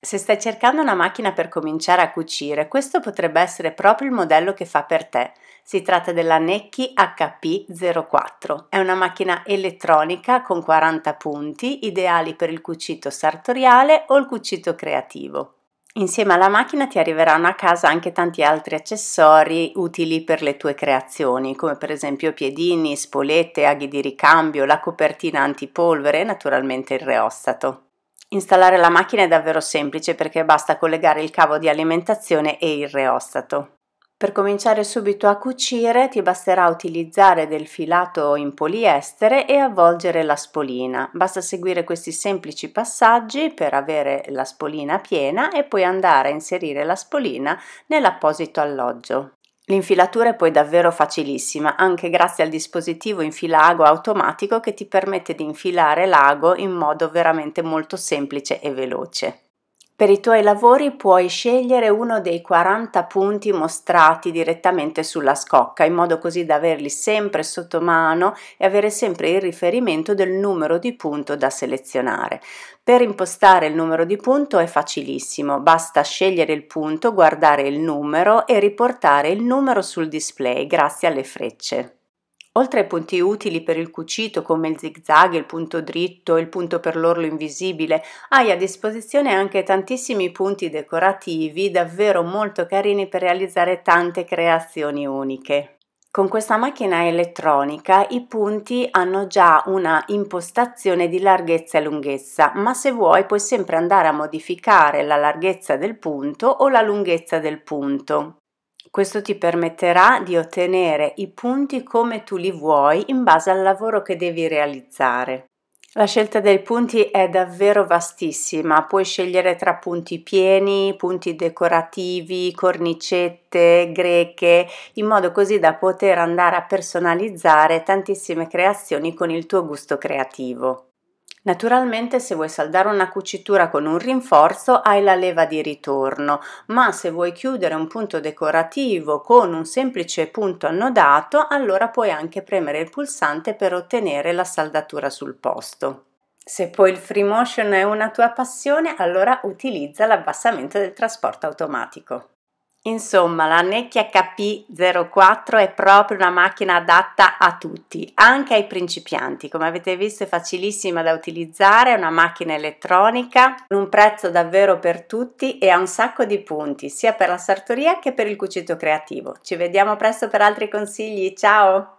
Se stai cercando una macchina per cominciare a cucire, questo potrebbe essere proprio il modello che fa per te. Si tratta della Necchi HP04. È una macchina elettronica con 40 punti, ideali per il cucito sartoriale o il cucito creativo. Insieme alla macchina ti arriveranno a casa anche tanti altri accessori utili per le tue creazioni, come per esempio piedini, spolette, aghi di ricambio, la copertina antipolvere e naturalmente il reostato. Installare la macchina è davvero semplice perché basta collegare il cavo di alimentazione e il reostato. Per cominciare subito a cucire ti basterà utilizzare del filato in poliestere e avvolgere la spolina. Basta seguire questi semplici passaggi per avere la spolina piena e poi andare a inserire la spolina nell'apposito alloggio. L'infilatura è poi davvero facilissima, anche grazie al dispositivo infilago automatico che ti permette di infilare l'ago in modo veramente molto semplice e veloce. Per i tuoi lavori puoi scegliere uno dei 40 punti mostrati direttamente sulla scocca, in modo così da averli sempre sotto mano e avere sempre il riferimento del numero di punto da selezionare. Per impostare il numero di punto è facilissimo, basta scegliere il punto, guardare il numero e riportare il numero sul display grazie alle frecce. Oltre ai punti utili per il cucito come il zigzag, il punto dritto, il punto per l'orlo invisibile, hai a disposizione anche tantissimi punti decorativi davvero molto carini per realizzare tante creazioni uniche. Con questa macchina elettronica i punti hanno già una impostazione di larghezza e lunghezza, ma se vuoi puoi sempre andare a modificare la larghezza del punto o la lunghezza del punto. Questo ti permetterà di ottenere i punti come tu li vuoi in base al lavoro che devi realizzare. La scelta dei punti è davvero vastissima, puoi scegliere tra punti pieni, punti decorativi, cornicette, greche, in modo così da poter andare a personalizzare tantissime creazioni con il tuo gusto creativo. Naturalmente se vuoi saldare una cucitura con un rinforzo hai la leva di ritorno, ma se vuoi chiudere un punto decorativo con un semplice punto annodato, allora puoi anche premere il pulsante per ottenere la saldatura sul posto. Se poi il free motion è una tua passione, allora utilizza l'abbassamento del trasporto automatico. Insomma, la Necchia KP04 è proprio una macchina adatta a tutti, anche ai principianti. Come avete visto è facilissima da utilizzare, è una macchina elettronica, un prezzo davvero per tutti e ha un sacco di punti, sia per la sartoria che per il cucito creativo. Ci vediamo presto per altri consigli, ciao!